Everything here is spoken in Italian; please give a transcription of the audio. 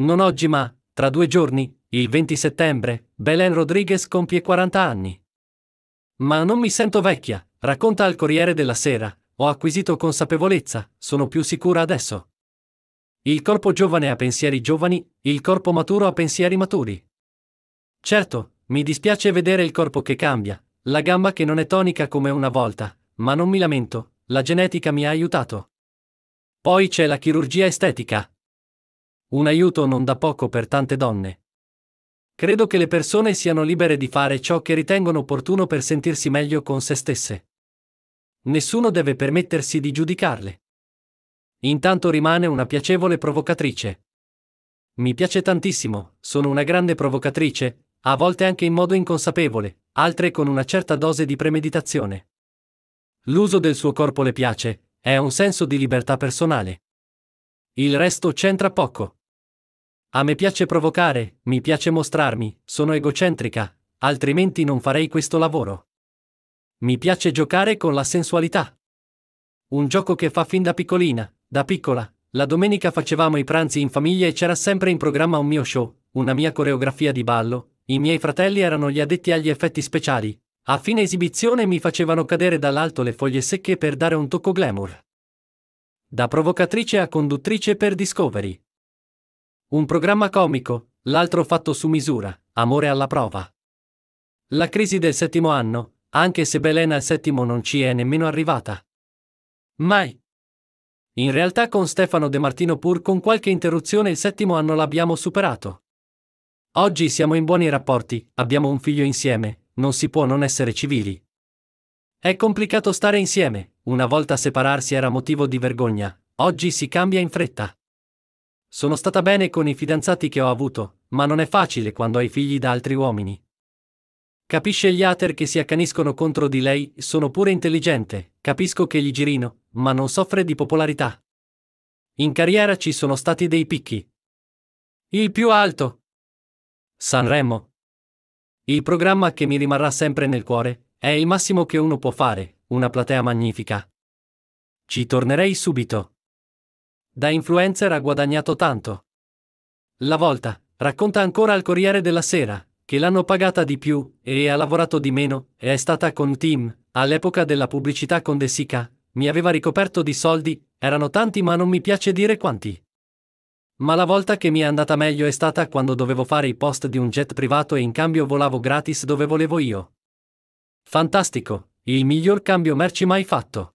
Non oggi ma, tra due giorni, il 20 settembre, Belen Rodriguez compie 40 anni. Ma non mi sento vecchia, racconta al Corriere della Sera, ho acquisito consapevolezza, sono più sicura adesso. Il corpo giovane ha pensieri giovani, il corpo maturo ha pensieri maturi. Certo, mi dispiace vedere il corpo che cambia, la gamba che non è tonica come una volta, ma non mi lamento, la genetica mi ha aiutato. Poi c'è la chirurgia estetica. Un aiuto non da poco per tante donne. Credo che le persone siano libere di fare ciò che ritengono opportuno per sentirsi meglio con se stesse. Nessuno deve permettersi di giudicarle. Intanto rimane una piacevole provocatrice. Mi piace tantissimo, sono una grande provocatrice, a volte anche in modo inconsapevole, altre con una certa dose di premeditazione. L'uso del suo corpo le piace, è un senso di libertà personale. Il resto c'entra poco. A me piace provocare, mi piace mostrarmi, sono egocentrica, altrimenti non farei questo lavoro. Mi piace giocare con la sensualità. Un gioco che fa fin da piccolina, da piccola. La domenica facevamo i pranzi in famiglia e c'era sempre in programma un mio show, una mia coreografia di ballo, i miei fratelli erano gli addetti agli effetti speciali. A fine esibizione mi facevano cadere dall'alto le foglie secche per dare un tocco glamour. Da provocatrice a conduttrice per Discovery. Un programma comico, l'altro fatto su misura, amore alla prova. La crisi del settimo anno, anche se Belen al settimo non ci è nemmeno arrivata. Mai. In realtà con Stefano De Martino pur con qualche interruzione il settimo anno l'abbiamo superato. Oggi siamo in buoni rapporti, abbiamo un figlio insieme, non si può non essere civili. È complicato stare insieme, una volta separarsi era motivo di vergogna, oggi si cambia in fretta. Sono stata bene con i fidanzati che ho avuto, ma non è facile quando hai figli da altri uomini. Capisce gli hater che si accaniscono contro di lei, sono pure intelligente, capisco che gli girino, ma non soffre di popolarità. In carriera ci sono stati dei picchi. Il più alto. Sanremo. Il programma che mi rimarrà sempre nel cuore è il massimo che uno può fare, una platea magnifica. Ci tornerei subito da influencer ha guadagnato tanto. La volta, racconta ancora al Corriere della Sera, che l'hanno pagata di più e ha lavorato di meno, e è stata con Tim, all'epoca della pubblicità con De Sica, mi aveva ricoperto di soldi, erano tanti ma non mi piace dire quanti. Ma la volta che mi è andata meglio è stata quando dovevo fare i post di un jet privato e in cambio volavo gratis dove volevo io. Fantastico, il miglior cambio merci mai fatto.